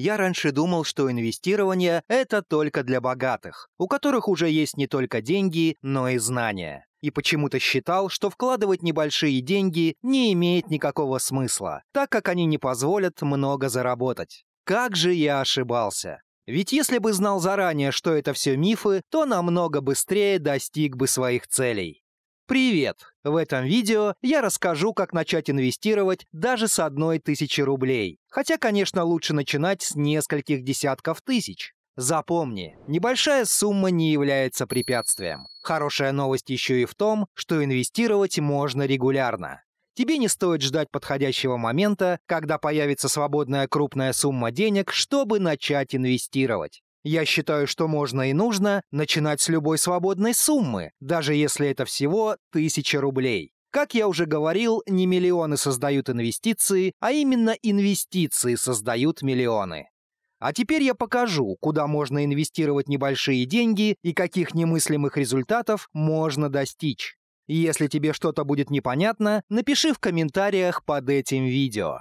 Я раньше думал, что инвестирование – это только для богатых, у которых уже есть не только деньги, но и знания. И почему-то считал, что вкладывать небольшие деньги не имеет никакого смысла, так как они не позволят много заработать. Как же я ошибался! Ведь если бы знал заранее, что это все мифы, то намного быстрее достиг бы своих целей. Привет! В этом видео я расскажу, как начать инвестировать даже с одной тысячи рублей. Хотя, конечно, лучше начинать с нескольких десятков тысяч. Запомни, небольшая сумма не является препятствием. Хорошая новость еще и в том, что инвестировать можно регулярно. Тебе не стоит ждать подходящего момента, когда появится свободная крупная сумма денег, чтобы начать инвестировать. Я считаю, что можно и нужно начинать с любой свободной суммы, даже если это всего 1000 рублей. Как я уже говорил, не миллионы создают инвестиции, а именно инвестиции создают миллионы. А теперь я покажу, куда можно инвестировать небольшие деньги и каких немыслимых результатов можно достичь. Если тебе что-то будет непонятно, напиши в комментариях под этим видео.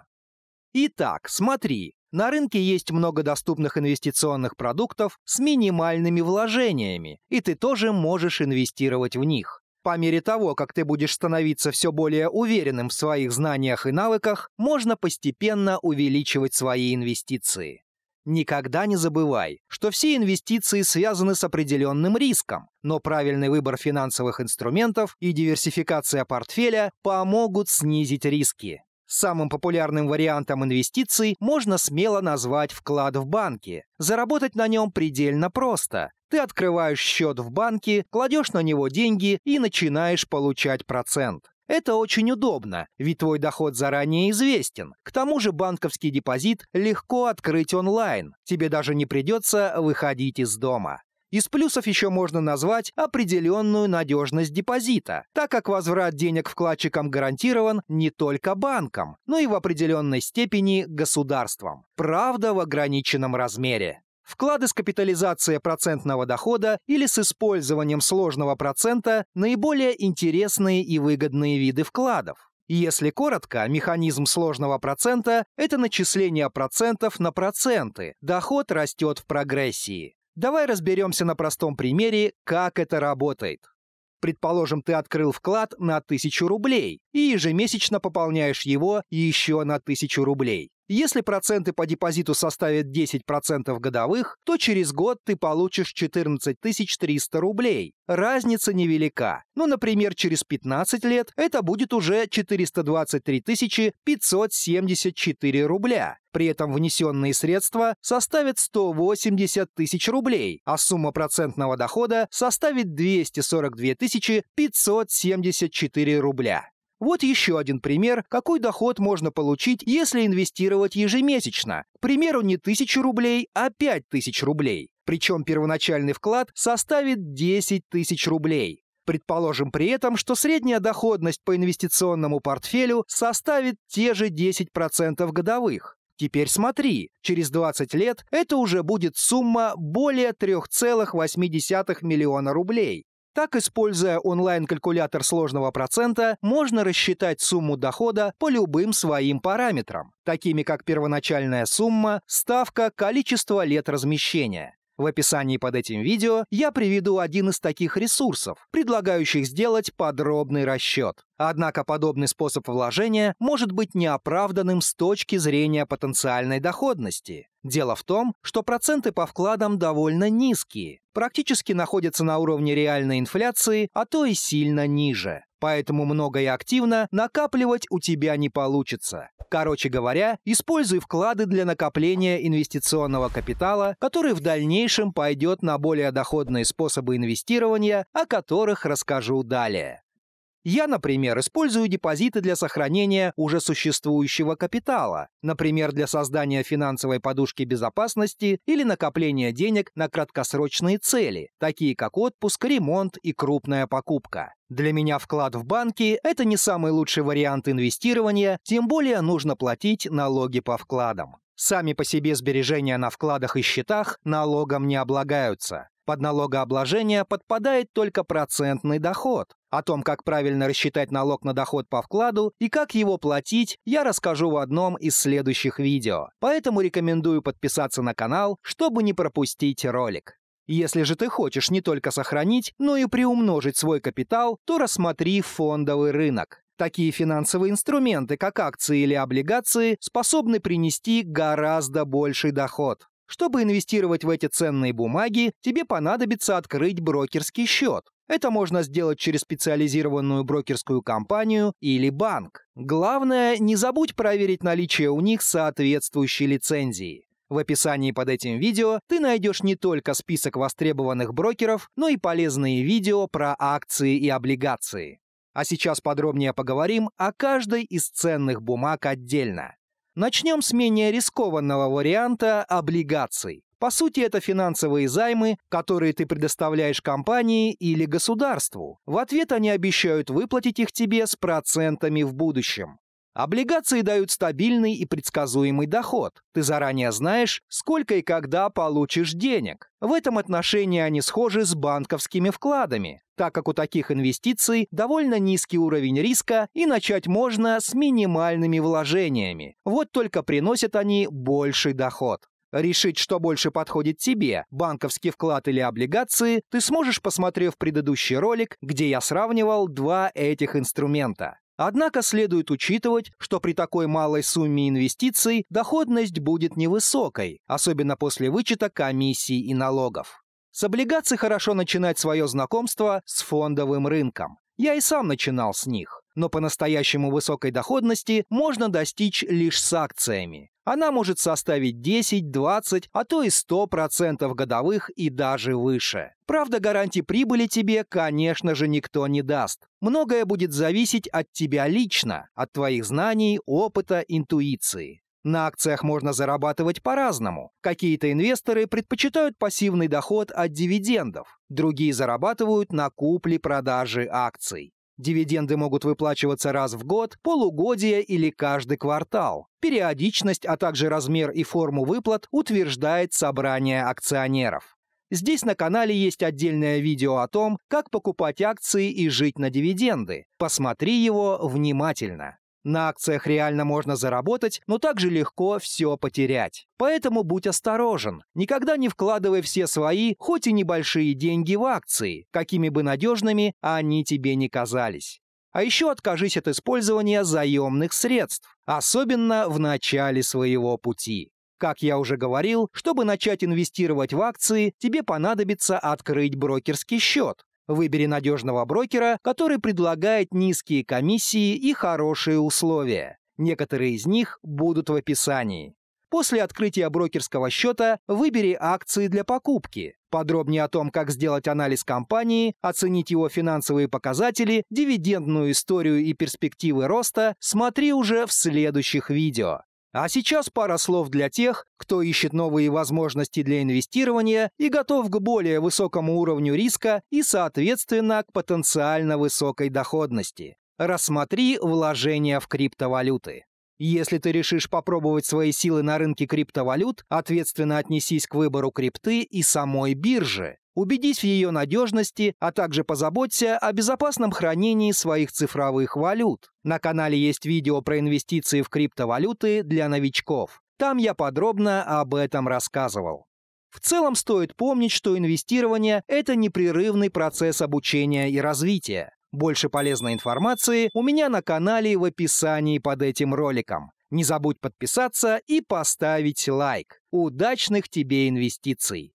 Итак, смотри, на рынке есть много доступных инвестиционных продуктов с минимальными вложениями, и ты тоже можешь инвестировать в них. По мере того, как ты будешь становиться все более уверенным в своих знаниях и навыках, можно постепенно увеличивать свои инвестиции. Никогда не забывай, что все инвестиции связаны с определенным риском, но правильный выбор финансовых инструментов и диверсификация портфеля помогут снизить риски. Самым популярным вариантом инвестиций можно смело назвать вклад в банке. Заработать на нем предельно просто. Ты открываешь счет в банке, кладешь на него деньги и начинаешь получать процент. Это очень удобно, ведь твой доход заранее известен. К тому же банковский депозит легко открыть онлайн, тебе даже не придется выходить из дома. Из плюсов еще можно назвать определенную надежность депозита, так как возврат денег вкладчикам гарантирован не только банком, но и в определенной степени государством. Правда, в ограниченном размере. Вклады с капитализацией процентного дохода или с использованием сложного процента – наиболее интересные и выгодные виды вкладов. Если коротко, механизм сложного процента – это начисление процентов на проценты, доход растет в прогрессии. Давай разберемся на простом примере, как это работает. Предположим, ты открыл вклад на 1000 рублей и ежемесячно пополняешь его еще на 1000 рублей. Если проценты по депозиту составят 10% годовых, то через год ты получишь 14 300 рублей. Разница невелика. Ну, например, через 15 лет это будет уже 423 574 рубля. При этом внесенные средства составят 180 тысяч рублей, а сумма процентного дохода составит 242 574 рубля. Вот еще один пример, какой доход можно получить, если инвестировать ежемесячно. К примеру, не 1000 рублей, а 5000 рублей. Причем первоначальный вклад составит 10 тысяч рублей. Предположим при этом, что средняя доходность по инвестиционному портфелю составит те же 10% годовых. Теперь смотри, через 20 лет это уже будет сумма более 3,8 миллиона рублей. Так, используя онлайн-калькулятор сложного процента, можно рассчитать сумму дохода по любым своим параметрам, такими как первоначальная сумма, ставка, количество лет размещения. В описании под этим видео я приведу один из таких ресурсов, предлагающих сделать подробный расчет. Однако подобный способ вложения может быть неоправданным с точки зрения потенциальной доходности. Дело в том, что проценты по вкладам довольно низкие, практически находятся на уровне реальной инфляции, а то и сильно ниже поэтому много и активно накапливать у тебя не получится. Короче говоря, используй вклады для накопления инвестиционного капитала, который в дальнейшем пойдет на более доходные способы инвестирования, о которых расскажу далее. Я, например, использую депозиты для сохранения уже существующего капитала, например, для создания финансовой подушки безопасности или накопления денег на краткосрочные цели, такие как отпуск, ремонт и крупная покупка. Для меня вклад в банки – это не самый лучший вариант инвестирования, тем более нужно платить налоги по вкладам. Сами по себе сбережения на вкладах и счетах налогом не облагаются. Под налогообложение подпадает только процентный доход. О том, как правильно рассчитать налог на доход по вкладу и как его платить, я расскажу в одном из следующих видео, поэтому рекомендую подписаться на канал, чтобы не пропустить ролик. Если же ты хочешь не только сохранить, но и приумножить свой капитал, то рассмотри фондовый рынок. Такие финансовые инструменты, как акции или облигации, способны принести гораздо больший доход. Чтобы инвестировать в эти ценные бумаги, тебе понадобится открыть брокерский счет. Это можно сделать через специализированную брокерскую компанию или банк. Главное, не забудь проверить наличие у них соответствующей лицензии. В описании под этим видео ты найдешь не только список востребованных брокеров, но и полезные видео про акции и облигации. А сейчас подробнее поговорим о каждой из ценных бумаг отдельно. Начнем с менее рискованного варианта облигаций. По сути, это финансовые займы, которые ты предоставляешь компании или государству. В ответ они обещают выплатить их тебе с процентами в будущем. Облигации дают стабильный и предсказуемый доход. Ты заранее знаешь, сколько и когда получишь денег. В этом отношении они схожи с банковскими вкладами так как у таких инвестиций довольно низкий уровень риска и начать можно с минимальными вложениями. Вот только приносят они больший доход. Решить, что больше подходит тебе, банковский вклад или облигации, ты сможешь, посмотрев предыдущий ролик, где я сравнивал два этих инструмента. Однако следует учитывать, что при такой малой сумме инвестиций доходность будет невысокой, особенно после вычета комиссий и налогов. С облигаций хорошо начинать свое знакомство с фондовым рынком. Я и сам начинал с них. Но по-настоящему высокой доходности можно достичь лишь с акциями. Она может составить 10, 20, а то и 100% годовых и даже выше. Правда, гарантии прибыли тебе, конечно же, никто не даст. Многое будет зависеть от тебя лично, от твоих знаний, опыта, интуиции. На акциях можно зарабатывать по-разному. Какие-то инвесторы предпочитают пассивный доход от дивидендов, другие зарабатывают на купле-продаже акций. Дивиденды могут выплачиваться раз в год, полугодие или каждый квартал. Периодичность, а также размер и форму выплат утверждает собрание акционеров. Здесь на канале есть отдельное видео о том, как покупать акции и жить на дивиденды. Посмотри его внимательно. На акциях реально можно заработать, но также легко все потерять. Поэтому будь осторожен. Никогда не вкладывай все свои, хоть и небольшие деньги в акции, какими бы надежными они тебе не казались. А еще откажись от использования заемных средств, особенно в начале своего пути. Как я уже говорил, чтобы начать инвестировать в акции, тебе понадобится открыть брокерский счет, Выбери надежного брокера, который предлагает низкие комиссии и хорошие условия. Некоторые из них будут в описании. После открытия брокерского счета выбери акции для покупки. Подробнее о том, как сделать анализ компании, оценить его финансовые показатели, дивидендную историю и перспективы роста, смотри уже в следующих видео. А сейчас пара слов для тех, кто ищет новые возможности для инвестирования и готов к более высокому уровню риска и, соответственно, к потенциально высокой доходности. Рассмотри вложения в криптовалюты. Если ты решишь попробовать свои силы на рынке криптовалют, ответственно отнесись к выбору крипты и самой биржи убедись в ее надежности, а также позаботься о безопасном хранении своих цифровых валют. На канале есть видео про инвестиции в криптовалюты для новичков. Там я подробно об этом рассказывал. В целом стоит помнить, что инвестирование – это непрерывный процесс обучения и развития. Больше полезной информации у меня на канале в описании под этим роликом. Не забудь подписаться и поставить лайк. Удачных тебе инвестиций!